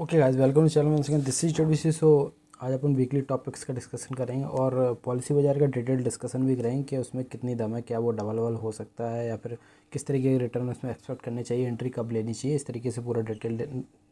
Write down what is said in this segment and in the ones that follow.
okay guys welcome channel में second this is चौबीस so आज अपन वीकली टॉपिक्स का डिस्कशन करेंगे और पॉलिसी बाजार का डिटेल डिस्कशन भी करेंगे कि उसमें कितनी दम है क्या वो डबल वबल हो सकता है या फिर किस तरीके के रिटर्न उसमें एक्सपेक्ट करने चाहिए एंट्री कब लेनी चाहिए इस तरीके से पूरा डिटेल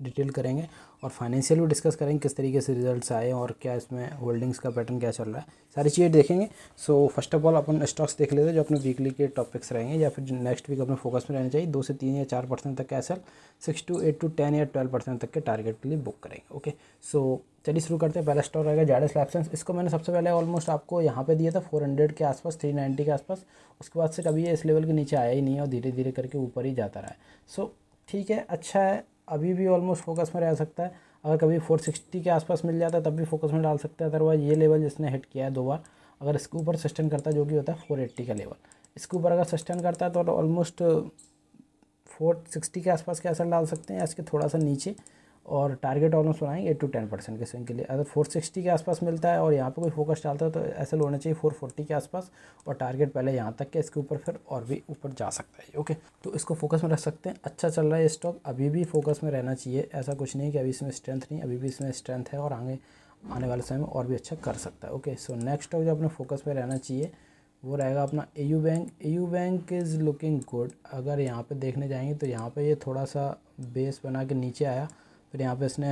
डिटेल करेंगे और फाइनेंशियल भी डिस्कस करेंगे किस तरीके से रिजल्ट्स आए और क्या इसमें होल्डिंग्स का पैटर्न क्या चल रहा है सारी चीज़ें देखेंगे सो फर्स्ट ऑफ ऑल अपन स्टॉक्स देख लेते हैं जो अपने वीकली के टॉपिक्स रहेंगे या फिर नेक्स्ट वीक अपने फोकस में रहना चाहिए दो से तीन या चार परसेंट तक का S L six to eight to ten या ट्वेल्व परसेंट तक के टारगेट के लिए बुक करेंगे ओके सो चलिए शुरू करते हैं पहला स्टॉक रहेगा जाडस लैपसेंस इसको मैंने सबसे पहले ऑलमोस्ट आपको यहाँ पे दिया था 400 के आसपास 390 के आसपास उसके बाद से कभी ये इस लेवल के नीचे आया ही नहीं है धीरे धीरे करके ऊपर ही जाता रहा है सो so, ठीक है अच्छा है अभी भी ऑलमोस्ट फोकस में रह सकता है अगर कभी 460 के आसपास मिल जाता है तब भी फोकस में डाल सकते हैं अदरवाइज ये लेवल जिसने हिट किया है दो बार अगर इसके ऊपर सस्टेन करता है जो कि होता है एट्टी का लेवल इसके ऊपर अगर सस्टेन करता है तो ऑलमोस्ट फोर सिक्सटी के आसपास के असर डाल सकते हैं या इसके थोड़ा सा नीचे और टारगेट ऑलमोस्ट बनाएंगे एट टू टेन परसेंट के स्विंग के लिए अगर फोर सिक्सटी के आसपास मिलता है और यहाँ पे कोई फोकस डालता है तो ऐसे होना चाहिए फोर फोर्टी के आसपास और टारगेट पहले यहाँ तक के इसके ऊपर फिर और भी ऊपर जा सकता है ओके तो इसको फोकस में रख सकते हैं अच्छा चल रहा है स्टॉक अभी भी फोकस में रहना चाहिए ऐसा कुछ नहीं कि अभी इसमें स्ट्रेंथ नहीं अभी भी इसमें स्ट्रेंथ है और आगे आने वाले समय में और भी अच्छा कर सकता है ओके सो नेक्स्ट स्टॉक जो अपने फोकस में रहना चाहिए वो रहेगा अपना A U bank A U bank is looking good अगर यहाँ पे देखने जाएंगे तो यहाँ पे ये थोड़ा सा बेस बना के नीचे आया फिर यहाँ पे इसने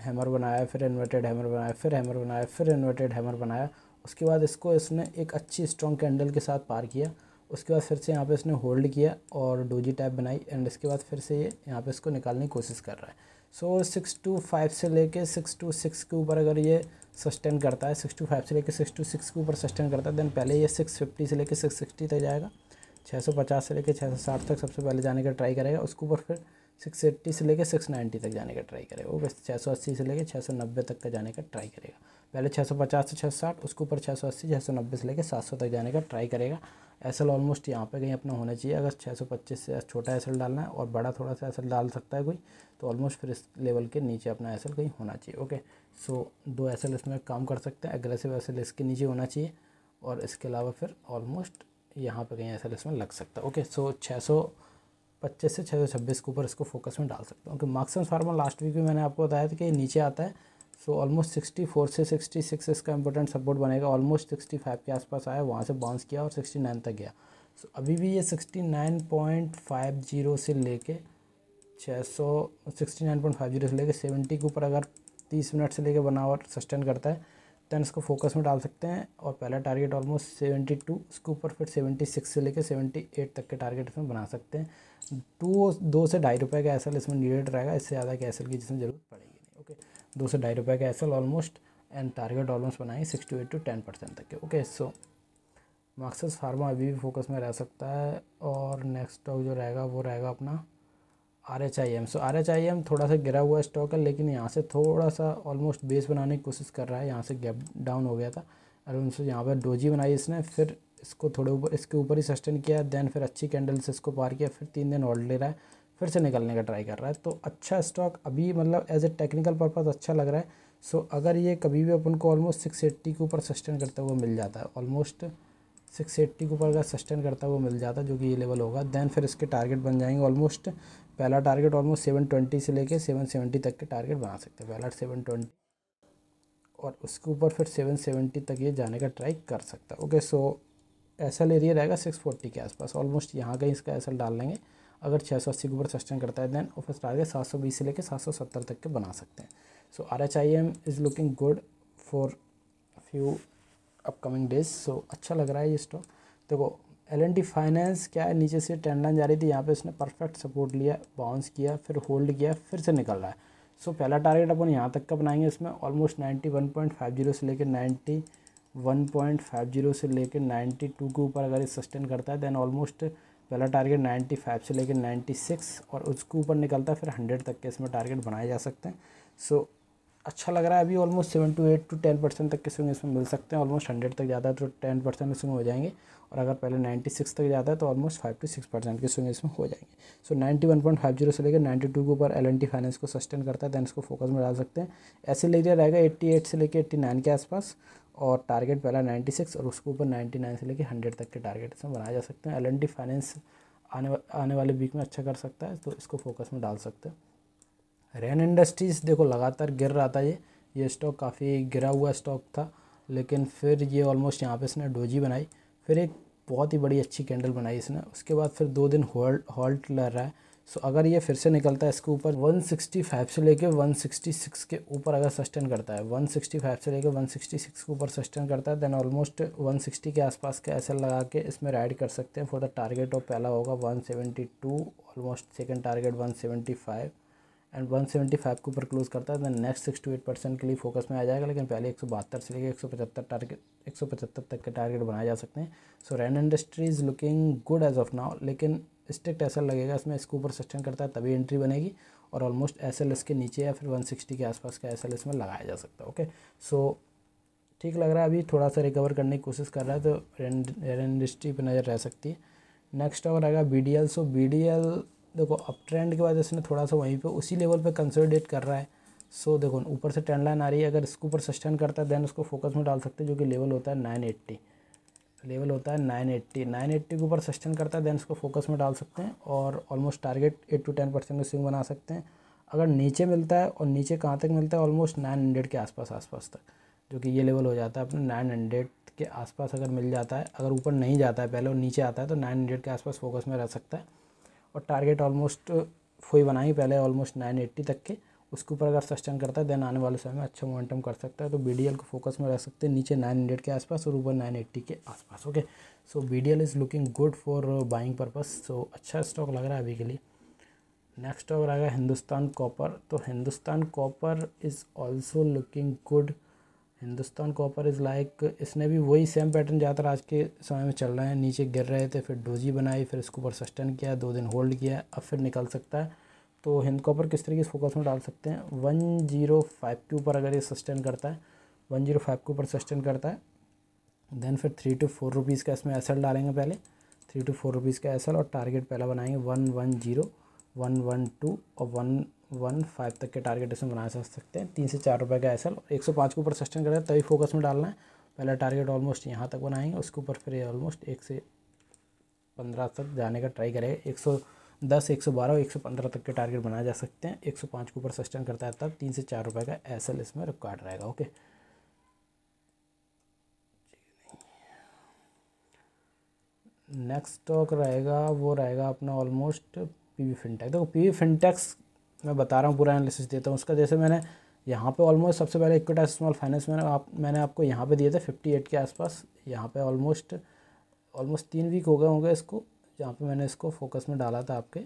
हैमर बनाया फिर इन्वर्टेड हैमर बनाया फिर हैमर बनाया फिर इन्वर्टेड हैमर बनाया उसके बाद इसको इसने एक अच्छी स्ट्रॉन्ग कैंडल के साथ पार किया उसके बाद फिर से यहाँ पे इसने होल्ड किया और डोजी टाइप बनाई एंड इसके बाद फिर से ये यहाँ पे इसको निकालने की कोशिश कर रहा है सो सिक्स टू फाइव से लेके सिक्स टू सिक्स के ऊपर अगर ये सस्टेन करता है सिक्स टू फाइव से लेके सिक्स टू सिक्स के ऊपर सस्टेन करता है देन पहले ये सिक्स फिफ्टी से लेके सिक्स सिक्सटी तक जाएगा छः सौ पचास से लेके छः सौ साठ तक सबसे पहले जाने का ट्राई करेगा उसके ऊपर फिर सिक्स एट्टी से लेकर सिक्स नाइन्टी तक जाने का ट्राई करेगा वो छः सौ अस्सी से लेकर छः सौ नब्बे तक का जाने का ट्राई करेगा पहले छः सौ पचास से छः साठ उसके ऊपर छः सौ अस्सी छः सौ नब्बे से लेकर सात सौ तक जाने का ट्राई करेगा एल ऑलमोस्ट यहाँ पे कहीं अपना होना चाहिए अगर छः सौ पच्चीस से छोटा एसल डालना है और बड़ा थोड़ा सा एसल डाल सकता है कोई तो ऑलमोस्ट फिर इस लेवल के नीचे अपना एसल कहीं होना चाहिए ओके सो दो एसल इसमें काम कर सकते हैं एग्रेसिव एसल इसके नीचे होना चाहिए और इसके अलावा फिर ऑलमोस्ट यहाँ पर कहीं एसल इसमें लग सकता है ओके सो छः सौ पच्चीस से छः सौ छब्बीस के ऊपर इसको फोकस में डाल सकता हूँ क्योंकि मार्क्सम फार्मा लास्ट वीक में मैंने आपको बताया था कि नीचे आता है सो ऑलमोस्ट सिक्सटी फोर से सिक्सटी सिक्स इसका इंपॉर्टेंट सपोर्ट बनेगा ऑलमोस्ट सिक्सटी फाइव के आसपास आया वहाँ से बाउंस किया और सिक्सटी नाइन तक गया सो so, अभी भी ये sixty nine point five zero से लेके छः सौ sixty nine point five zero से लेके सेवेंटी के ऊपर अगर तीस मिनट से लेके वन आवर सस्टेन करता है देन इसको फोकस में डाल सकते हैं और पहला टारगेट ऑलमोस्ट सेवेंटी टू उसके ऊपर फिर सेवेंटी सिक्स से लेकर सेवेंटी एट तक के टारगेट इसमें बना सकते हैं टू दो से ढाई रुपये का एसल इसमें नीडेड रहेगा इससे ज़्यादा के की जिसमें ज़रूरत पड़ेगी नहीं ओके दो से ढाई रुपये का S L almost and target almost बनाएंगे six to eight to ten percent तक के ओके सो मार्क्स फार्मा अभी भी फोकस में रह सकता है और नेक्स्ट स्टॉक जो रहेगा वो रहेगा अपना R H I M so R H I M थोड़ा सा गिरा हुआ स्टॉक है लेकिन यहाँ से थोड़ा सा ऑलमोस्ट बेस बनाने की कोशिश कर रहा है यहाँ से गैप डाउन हो गया था और उनसे यहाँ पर डोजी बनाई इसने फिर इसको थोड़े ऊपर इसके ऊपर ही सस्टेन किया देन फिर अच्छी कैंडल से इसको पार किया फिर तीन दिन होल्ड ले रहा है फिर से निकलने का ट्राई कर रहा है तो अच्छा स्टॉक अभी मतलब एज ए टेक्निकल पर्पज़ अच्छा लग रहा है सो so, अगर ये कभी भी अपन को ऑलमोस्ट सिक्स एट्टी के ऊपर सस्टेन करता हुआ मिल जाता है ऑलमोस्ट सिक्स एट्टी के ऊपर अगर सस्टेन करता हुआ मिल जाता है जो कि ये लेवल होगा दैन फिर इसके टारगेट बन जाएंगे ऑलमोस्ट पहला टारगेट ऑलमोस्ट सेवन ट्वेंटी से लेके सेवन सेवेंटी तक के टारगेट बना सकते हैं पहला सेवन ट्वेंटी और उसके ऊपर फिर सेवन सेवेंटी तक ये जाने का ट्राई कर सकता है okay so S L area रहेगा सिक्स फोर्टी के आसपास ऑलमोस्ट यहाँ कहीं इसका एस एल डाल लेंगे अगर छः सौ अस्सी के ऊपर सस्टेन करता है देन ऑफिस टारगेट सात सौ बीस से लेकर सात सौ सत्तर तक के बना सकते हैं so R H I M is looking good for few upcoming days so अच्छा लग रहा है ये स्टॉक देखो एल एन टी फाइनेंस क्या है नीचे से टेन लाइन जा रही थी यहाँ पे उसने परफेक्ट सपोर्ट लिया बाउंस किया फिर होल्ड किया फिर से निकल रहा है सो so, पहला टारगेट अपन यहाँ तक का बनाएंगे इसमें almost ninety one point five zero से लेकर ninety one point five zero से लेकर नाइन्टी टू के ऊपर अगर ये सस्टेन करता है देन ऑलमोस्ट पहला टारगेट नाइन्टी फाइव से लेकर नाइन्टी सिक्स और उसके ऊपर निकलता है फिर हंड्रेड तक के इसमें टारगेट बनाए जा सकते हैं सो so, अच्छा लग रहा है अभी almost seven to eight to ten percent तक के स्विंग इसमें मिल सकते हैं ऑलमोस्ट हंड्रेड तक जाता है तो टेन परसेंट स्विंग हो जाएंगे और अगर पहले नाइन्टी सिक्स तक जाता है तो almost five to six percent के स्विंग इसमें हो जाएंगे so ninety one point five zero से लेकर नाइन्टी टू के ऊपर एल एन टी फाइनेंस को सस्टेन करता है दैन इसको फोकस में डाल सकते हैं ऐसे लेकर रहेगा एट्टी एट से लेकर एट्टी नाइन के आसपास और टारगेट पहला नाइन्टी सिक्स और उसके ऊपर नाइन्टी नाइन से लेकर हंड्रेड तक के टारगेट इसमें बनाए जा सकते हैं एल एन टी फाइनेंस आने आने वाले वीक में अच्छा कर सकता है तो इसको फोकस में डाल सकते हैं रैन इंडस्ट्रीज़ देखो लगातार गिर रहा था ये ये स्टॉक काफ़ी गिरा हुआ स्टॉक था लेकिन फिर ये ऑलमोस्ट यहाँ पे इसने डोजी बनाई फिर एक बहुत ही बड़ी अच्छी कैंडल बनाई इसने उसके बाद फिर दो दिन होल्ड हॉल्ट लग रहा है सो अगर ये फिर से निकलता है इसके ऊपर 165 से लेके 166 के ऊपर अगर सस्टेन करता है 165 से लेके 166 के ऊपर सस्टेन करता है देन ऑलमोस्ट 160 के आसपास का ऐसे लगा के इसमें राइड कर सकते हैं फॉर द टारगेट ऑफ पहला होगा 172 ऑलमोस्ट सेकंड टारगेट 175 एंड 175 के ऊपर क्लोज करता है then next six to eight percent के लिए फोकस में आ जाएगा लेकिन पहले एक से लेकर एक टारगेट एक तक के टारगेट बनाए जा सकते हैं so Rain industry is looking good as of now लेकिन स्ट्रिक्ट ऐसा लगेगा इसमें इसके ऊपर सस्टेन करता है तभी एंट्री बनेगी और ऑलमोस्ट एस के नीचे या फिर 160 के आसपास का एस में लगाया जा सकता है ओके सो ठीक लग रहा है अभी थोड़ा सा रिकवर करने की कोशिश कर रहा है तो रैन इंडस्ट्री पर नज़र रह सकती है नेक्स्ट और आएगा B D L so B D L देखो अप ट्रेंड की वजह से थोड़ा सा वहीं पे उसी लेवल पे कंसोलिडेट कर रहा है सो so, देखो ऊपर से ट्रेंड लाइन आ रही है अगर इसके ऊपर सस्टेन करता है देन उसको फोकस में डाल सकते हैं जो कि लेवल होता है नाइन एट्टी लेवल होता है नाइन एट्टी नाइन एट्टी के ऊपर सस्टेन करता है देन उसको फोकस में डाल सकते हैं और almost target eight to ten percent swing बना सकते हैं अगर नीचे मिलता है और नीचे कहाँ तक मिलता है ऑलमोस्ट नाइन हंड्रेड के आसपास आसपास तक जो कि ये लेवल हो जाता है अपने नाइन हंड्रेड के आसपास अगर मिल जाता है अगर ऊपर नहीं जाता है पहले और नीचे आता है तो नाइन हंड्रेड के आसपास फोकस में रह सकता है और टारगेट ऑलमोस्ट uh, फोई बनाई पहले ऑलमोस्ट नाइन एट्टी तक के उसके ऊपर अगर सस्टेन करता है देन आने वाले समय में अच्छा मोमेंटम कर सकता है तो बी को फोकस में रह सकते हैं नीचे नाइन हंड्रेड के आसपास और ऊपर नाइन एट्टी के आसपास okay so B is looking good for buying purpose so अच्छा स्टॉक लग रहा है अभी के लिए नेक्स्ट स्टॉक रहेगा हिंदुस्तान कॉपर तो Hindustan Copper is also looking good Hindustan Copper is like इसने भी वही सेम पैटर्न ज़्यादातर आज के समय में चल रहे हैं नीचे गिर रहे थे फिर डोजी बनाई फिर इसके ऊपर सस्टेन किया दो दिन होल्ड किया अब फिर निकल सकता है तो हिंद कॉपर किस तरीके से फोकस में डाल सकते हैं वन जीरो फाइव के ऊपर अगर ये सस्टेन करता है वन जीरो फाइव के ऊपर सस्टेन करता है देन फिर थ्री टू फोर रुपीज़ का इसमें एस डालेंगे पहले थ्री टू फोर रुपीज़ का एस और टारगेट पहला बनाएंगे one one zero one one two और वन वन फाइव तक के टारगेट इसमें बनाए जा सकते हैं तीन से चार रुपए का एस एल एक सौ पाँच के ऊपर सस्टेन करें तभी फोकस में डालना है पहला टारगेट ऑलमोस्ट यहाँ तक बनाएंगे उसके ऊपर फिर ऑलमोस्ट एक से पंद्रह तक जाने का ट्राई करेगा एक सौ दस एक सौ बारह एक सौ पंद्रह तक के टारगेट बनाए जा सकते हैं एक सौ पाँच के ऊपर सस्टेन करता है तब तीन से चार रुपये का एस एल इसमें रिक्वायर्ड रहेगा ओके नेक्स्ट स्टॉक रहेगा वो रहेगा अपना ऑलमोस्ट पीवी फिनटेक देखो पीवी फिनटेक्स मैं बता रहा हूँ पूरा एनालिसिस देता हूँ उसका जैसे मैंने यहाँ पे ऑलमोस्ट सबसे पहले इक्विटा स्मॉल फाइनेंस मैंने आप मैंने आपको यहाँ पे दिए थे फिफ्टी एट के आसपास यहाँ पे ऑलमोस्ट ऑलमोस्ट तीन वीक हो गए होंगे इसको यहाँ पे मैंने इसको फोकस में डाला था आपके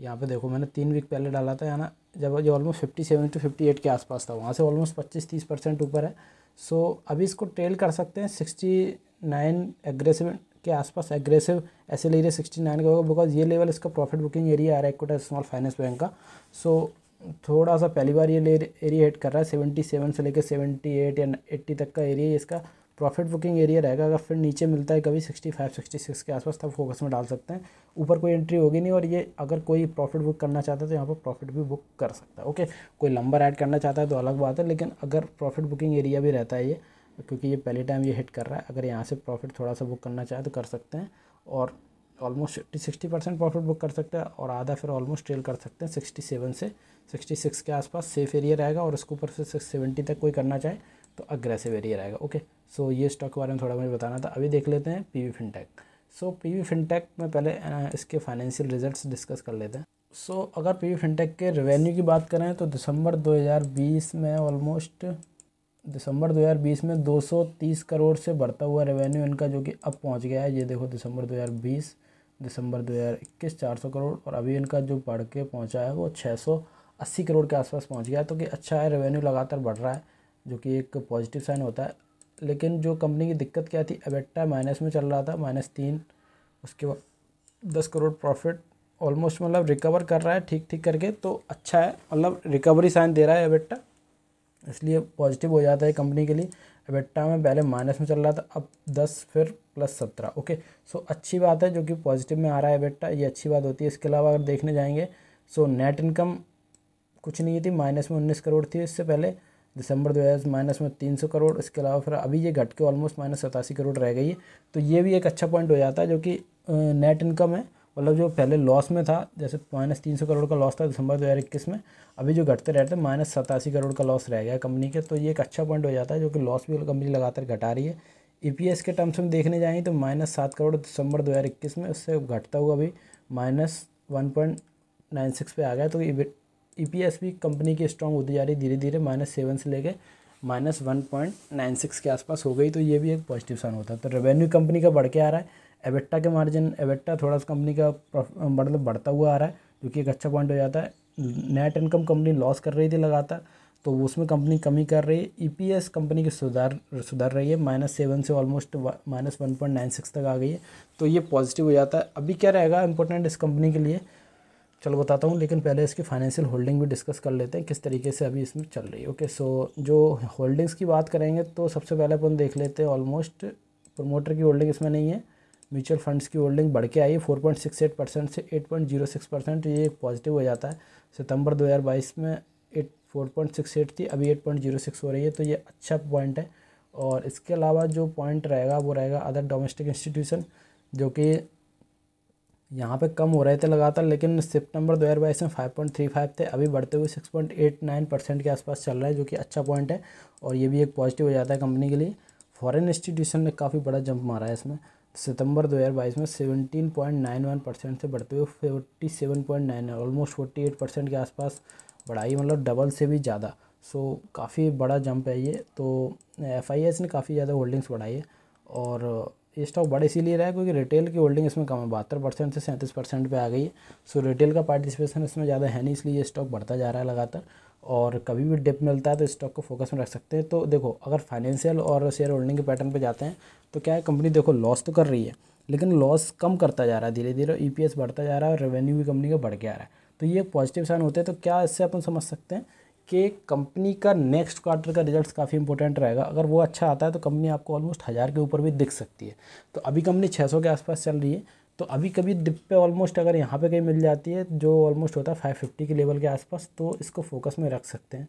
यहाँ पे देखो मैंने तीन वीक पहले डाला था यहाँ ना जब ये almost fifty seven to fifty eight के आसपास था वहाँ से ऑलमोस्ट पच्चीस तीस परसेंट ऊपर है सो अभी इसको ट्रेल कर सकते हैं सिक्सटी नाइन एग्रेसिव के आसपास एग्रेसिव ऐसे एरिया सिक्सटी नाइन का होगा बिकॉज ये लेवल इसका प्रॉफिट बुकिंग एरिया आ रहा है कोटा स्मॉल फाइनेंस बैंक का सो थोड़ा सा पहली बार ये एरिया हिट कर रहा है सेवेंटी सेवन से लेकर सेवेंटी एट या एट्टी तक का एरिया इसका प्रॉफिट बुकिंग एरिया रहेगा अगर फिर नीचे मिलता है कभी सिक्सटी फाइव सिक्सटी सिक्स के आसपास तब फोकस में डाल सकते हैं ऊपर कोई एंट्री होगी नहीं और ये अगर कोई प्रॉफिट बुक करना चाहता है तो यहाँ पर प्रॉफिट भी बुक कर सकता है ओके कोई लंबर ऐड करना चाहता है तो अलग बात है लेकिन अगर प्रॉफिट बुकिंग एरिया भी रहता है ये क्योंकि ये पहले टाइम ये हिट कर रहा है अगर यहाँ से प्रॉफिट थोड़ा सा बुक करना चाहे तो कर सकते हैं और almost fifty sixty percent profit book कर सकते हैं और आधा फिर ऑलमोस्ट ट्रेल कर सकते हैं सिक्सटी सेवन से सिक्सटी सिक्स के आसपास सेफ एरिया रहेगा और उसके ऊपर से सिक्स सेवेंटी तक कोई करना चाहे तो अग्रेसिव एरिया रहेगा ओके सो ये स्टॉक के बारे में थोड़ा मुझे बताना था अभी देख लेते हैं P V fintech so P V fintech में पहले इसके फाइनेंशियल रिजल्ट डिस्कस कर लेते हैं सो अगर पी वी फिनटेक के रेवेन्यू की बात करें तो दिसंबर दो हज़ार बीस में ऑलमोस्ट दिसंबर 2020 में 230 करोड़ से बढ़ता हुआ रेवेन्यू इनका जो कि अब पहुंच गया है ये देखो दिसंबर 2020 दिसंबर 2021 400 करोड़ और अभी इनका जो बढ़ के पहुँचा है वो 680 करोड़ के आसपास पहुँच गया है तो कि अच्छा है रेवेन्यू लगातार बढ़ रहा है जो कि एक पॉजिटिव साइन होता है लेकिन जो कंपनी की दिक्कत क्या थी एबेट्टा माइनस में चल रहा था माइनस तीन उसके बाद दस करोड़ प्रॉफिट ऑलमोस्ट मतलब रिकवर कर रहा है ठीक ठीक करके तो अच्छा है मतलब रिकवरी साइन दे रहा है एबेट्टा इसलिए पॉजिटिव हो जाता है कंपनी के लिए एबिट्टा में पहले माइनस में चल रहा था अब दस फिर प्लस सत्रह ओके सो अच्छी बात है जो कि पॉजिटिव में आ रहा है एबेट्टा ये अच्छी बात होती है इसके अलावा अगर देखने जाएंगे सो नेट इनकम कुछ नहीं थी माइनस में उन्नीस करोड़ थी इससे पहले दिसंबर दो हज़ार माइनस में तीन सौ करोड़ इसके अलावा फिर अभी ये घट के ऑलमोस्ट माइनस सतासी करोड़ रह गई है तो ये भी एक अच्छा पॉइंट हो जाता है जो कि नेट इनकम है मतलब जो पहले लॉस में था जैसे माइनस तीन सौ करोड़ का लॉस था दिसंबर दो हज़ार इक्कीस में अभी जो घटते रहते हैं माइनस सतासी करोड़ का लॉस रह गया कंपनी के तो ये एक अच्छा पॉइंट हो जाता है जो कि लॉस भी कंपनी लगातार घटा रही है एस e के टर्म्स में देखने जाएँ तो माइनस सात करोड़ दिसंबर दो हज़ार इक्कीस में उससे घटता हुआ अभी minus one point nine six पर आ गया तो ई पी एस भी कंपनी की स्ट्रॉन्ग होती जा रही धीरे धीरे माइनस सेवन से लेके minus one point nine six के आसपास हो गई तो ये भी एक पॉजिटिव साइन होता है तो रेवेन्यू कंपनी का बढ़ के आ रहा है एवेट्टा के मार्जिन एवेट्टा थोड़ा सा कंपनी का मतलब बढ़ता हुआ आ रहा है जो कि एक अच्छा पॉइंट हो जाता है नेट इनकम कंपनी लॉस कर रही थी लगातार तो उसमें कंपनी कमी कर रही है ईपीएस e कंपनी की सुधार सुधार रही है माइनस सेवन से almost minus one point nine six तक आ गई है तो ये पॉजिटिव हो जाता है अभी क्या रहेगा इंपॉर्टेंट इस कंपनी के लिए चलो बताता हूँ लेकिन पहले इसकी फाइनेंशियल होल्डिंग भी डिस्कस कर लेते हैं किस तरीके से अभी इसमें चल रही है ओके सो जो होल्डिंग्स की बात करेंगे तो सबसे पहले अपन देख लेते हैं ऑलमोस्ट प्रोमोटर की होल्डिंग इसमें नहीं है म्यूचुअल फंड्स की होल्डिंग बढ़ के आई है four point six eight percent से eight point zero six percent ये एक पॉजिटिव हो जाता है सितंबर दो हज़ार बाईस में eight four point six eight थी अभी एट पॉइंट जीरो सिक्स हो रही है तो ये अच्छा पॉइंट है और इसके अलावा जो पॉइंट रहेगा वो रहेगा अदर डोमेस्टिक इंस्टीट्यूशन जो कि यहाँ पे कम हो रहे थे लगातार लेकिन सितंबर दो हज़ार बाईस में फाइव पॉइंट थ्री फाइव थे अभी बढ़ते हुए six point eight nine percent के आसपास चल रहा है जो कि अच्छा पॉइंट है और ये भी एक पॉजिटिव हो जाता है कंपनी के लिए फॉरेन इंस्टीट्यूशन ने काफ़ी बड़ा जंप मारा है इसमें सितंबर 2022 में 17.91 परसेंट से बढ़ते हुए 47.9 ऑलमोस्ट 48 परसेंट के आसपास बढ़ाई मतलब डबल से भी ज़्यादा सो so, काफ़ी बड़ा जंप है ये तो एफ ने काफ़ी ज़्यादा होल्डिंग्स बढ़ाई है और ये स्टॉक बढ़ इसीलिए रहा है क्योंकि रिटेल की होल्डिंग इसमें कम है बहत्तर परसेंट से सैंतीस परसेंट पर आ गई है सो रिटेल का पार्टिसिपेशन इसमें ज़्यादा है नहीं इसलिए ये स्टॉक बढ़ता जा रहा है लगातार और कभी भी डिप मिलता है तो स्टॉक को फोकस में रख सकते हैं तो देखो अगर फाइनेंशियल और शेयर होल्डिंग के पैटर्न पर जाते हैं तो क्या है कंपनी देखो लॉस तो कर रही है लेकिन लॉस कम करता जा रहा है धीरे धीरे ई e बढ़ता जा रहा है और रेवेन्यू भी कंपनी का बढ़ के आ रहा है तो ये एक पॉजिटिव साइन होते हैं तो क्या इससे अपन समझ सकते हैं के कंपनी का नेक्स्ट क्वार्टर का रिजल्ट काफ़ी इंपॉर्टेंट रहेगा अगर वो अच्छा आता है तो कंपनी आपको ऑलमोस्ट हज़ार के ऊपर भी दिख सकती है तो अभी कंपनी छः के आसपास चल रही है तो अभी कभी डिप पे ऑलमोस्ट अगर यहाँ पे कहीं मिल जाती है जो ऑलमोस्ट होता है फिफ्टी के लेवल के आसपास तो इसको फोकस में रख सकते हैं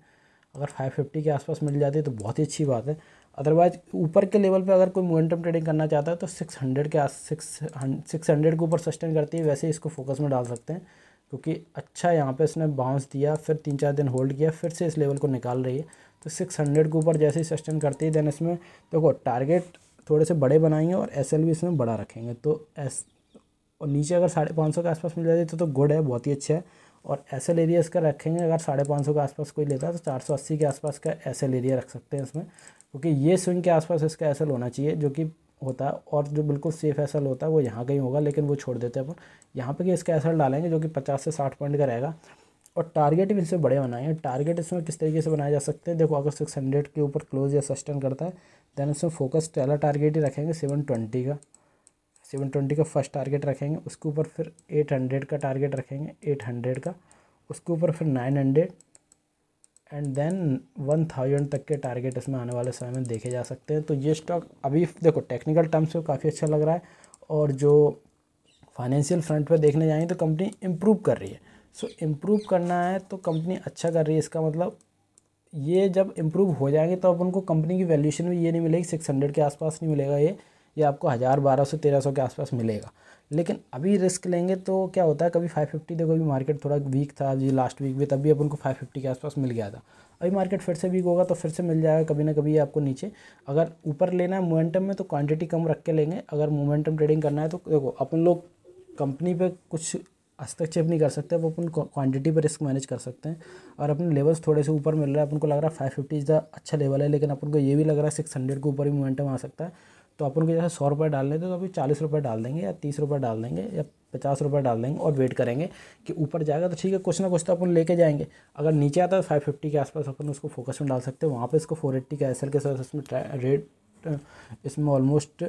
अगर फिफ्टी के आसपास मिल जाती है तो बहुत ही अच्छी बात है अदरवाइज ऊपर के लेवल पे अगर कोई मोमेंटम ट्रेडिंग करना चाहता है तो सिक्स के सिक्स सिक्स हंड्रेड के ऊपर सस्टेन करती है वैसे इसको फोकस में डाल सकते हैं क्योंकि अच्छा यहाँ पे इसने बाउंस दिया फिर तीन चार दिन होल्ड किया फिर से इस लेवल को निकाल रही है तो सिक्स हंड्रेड के ऊपर जैसे ही सस्टेन करती है देन इसमें देखो टारगेट थोड़े से बड़े बनाएंगे और एस एल भी इसमें बड़ा रखेंगे तो एस और नीचे अगर साढ़े पाँच सौ के आसपास मिल जाती तो, तो गुड है बहुत ही अच्छा है और एस एल एरिया इसका रखेंगे अगर साढ़े पाँच सौ के आसपास कोई लेता है तो चार सौ अस्सी के आसपास का एस एल एरिया रख सकते हैं इसमें क्योंकि ये स्विंग के आसपास इसका एस एल होना चाहिए जो कि होता है और जो बिल्कुल सेफ एसल होता है वो यहाँ कहीं होगा लेकिन वो छोड़ देते हैं अपन यहाँ पे कि इसका एसल डालेंगे जो कि पचास से साठ पॉइंट का रहेगा और टारगेट भी इससे बड़े बनाएंगे टारगेट इसमें किस तरीके से बनाए जा सकते हैं देखो अगर सिक्स हंड्रेड के ऊपर क्लोज या सस्टेन करता है देन इसमें फोकस पहला टारगेट ही रखेंगे सेवन ट्वेंटी का सेवन ट्वेंटी का फर्स्ट टारगेट रखेंगे उसके ऊपर फिर एट हंड्रेड का टारगेट रखेंगे एट हंड्रेड का उसके ऊपर फिर nine hundred and then one thousand तक के टारगेट इसमें आने वाले समय में देखे जा सकते हैं तो ये स्टॉक अभी देखो टेक्निकल टर्म्स में काफ़ी अच्छा लग रहा है और जो फाइनेंशियल फ्रंट पे देखने जाएंगे तो कंपनी इम्प्रूव कर रही है सो so, इम्प्रूव करना है तो कंपनी अच्छा कर रही है इसका मतलब ये जब इम्प्रूव हो जाएंगे तो अब उनको कंपनी की वैल्यूशन भी ये नहीं मिलेगी सिक्स हंड्रेड के आसपास नहीं मिलेगा ये ये आपको हज़ार बारह सौ तेरह सौ के आसपास मिलेगा लेकिन अभी रिस्क लेंगे तो क्या होता है कभी फाइव फिफ्टी देखो अभी मार्केट थोड़ा वीक था जी लास्ट वीक भी तब भी अपन को फाइव फिफ्टी के आसपास मिल गया था अभी मार्केट फिर से वीक होगा तो फिर से मिल जाएगा कभी ना कभी आपको नीचे अगर ऊपर लेना है मोमेंटम में तो क्वान्टिटी कम रख के लेंगे अगर मोमेंटम ट्रेडिंग करना है तो देखो अपन लोग कंपनी पर कुछ हस्तक्षेप नहीं कर सकते वो अपन क्वांटिटी पर रिस्क मैनेज कर सकते हैं और अपने लेवल्स थोड़े से ऊपर मिल रहा है अपन को लग रहा है फाइव फिफ्टी इज़ द अच्छा लेवल है लेकिन अपन को ये भी लग रहा है सिक्स हंड्रेड के ऊपर ही मोमेंटम आ सकता है तो अपन को जैसे सौ रुपये डालने थे तो अभी चालीस रुपये डाल देंगे या तीस रुपये डाल देंगे या पचास रुपये डाल देंगे और वेट करेंगे कि ऊपर जाएगा तो ठीक है कुछ ना कुछ तो अपन लेके जाएंगे अगर नीचे आता है फाइव तो फिफ्टी के आसपास अपन उसको फोकस में डाल सकते हैं वहाँ पे इसको फोर एट्टी का एस के साथ इसमें रेट इसमें ऑलमोस्ट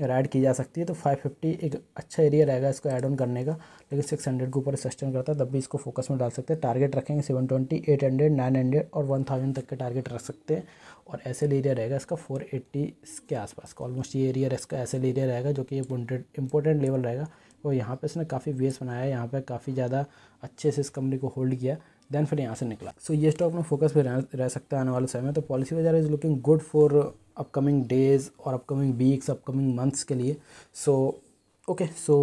राइड की जा सकती है तो 550 एक अच्छा एरिया रहेगा इसको ऐड ऑन करने का लेकिन 600 के ऊपर सस्टेन करता है तब भी इसको फोकस में डाल सकते हैं टारगेट रखेंगे 720, 800, 900 और 1000 तक के टारगेट रख सकते हैं और ऐसे एरिया रहेगा इसका 480 के आसपास का ऑलमोस्ट ये एरिया इसका ऐसे एरिया रहेगा जो कि इंपॉर्टेंट लेवल रहेगा और यहाँ पर इसने काफ़ी वेस बनाया यहाँ पर काफ़ी ज़्यादा अच्छे से इस कंपनी को होल्ड किया देन फिर यहाँ से निकला सो so, ये स्टॉक में फोकस भी रह, रह सकता है आने वाले समय में तो पॉलिसी वगैरह is looking good for upcoming days और अपकमिंग वीक्स अपकमिंग मंथ्स के लिए so okay so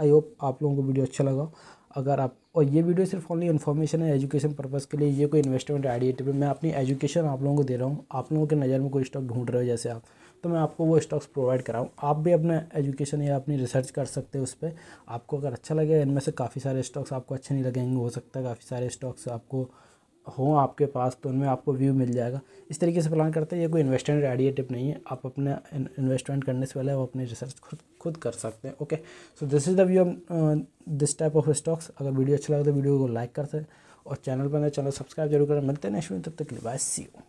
I hope आप लोगों को वीडियो अच्छा लगा अगर आप और ये वीडियो सिर्फ ओनली इन्फॉर्मेशन है एजुकेशन पर्पज़ के लिए ये कोई इन्वेस्टमेंट आइडिया टिप मैं अपनी एजुकेशन आप लोगों को दे रहा हूँ आप लोगों के नज़र में कोई स्टॉक ढूंढ रहे हो जैसे आप तो मैं आपको वो स्टॉक्स प्रोवाइड कराऊँ आप भी अपना एजुकेशन या अपनी रिसर्च कर सकते हैं उस पर आपको अगर अच्छा लगे इनमें से काफ़ी सारे स्टॉक्स आपको अच्छे नहीं लगेंगे हो सकता है काफ़ी सारे स्टॉक्स आपको हों आपके पास तो उनमें आपको व्यू मिल जाएगा इस तरीके से प्लान करते हैं ये कोई इन्वेस्टमेंट आइडिया टिप नहीं है आप अपने इन्वेस्टमेंट करने से पहले वो अपने रिसर्च खुद खुद कर सकते हैं okay so this is the view this type of stocks अगर वीडियो अच्छा लगता तो वीडियो को लाइक करते हैं और चैनल पर नए चैनल सब्सक्राइब जरूर करें मिलते हैं नेक्स्ट वीडियो तब तक के लिए बाय सी यू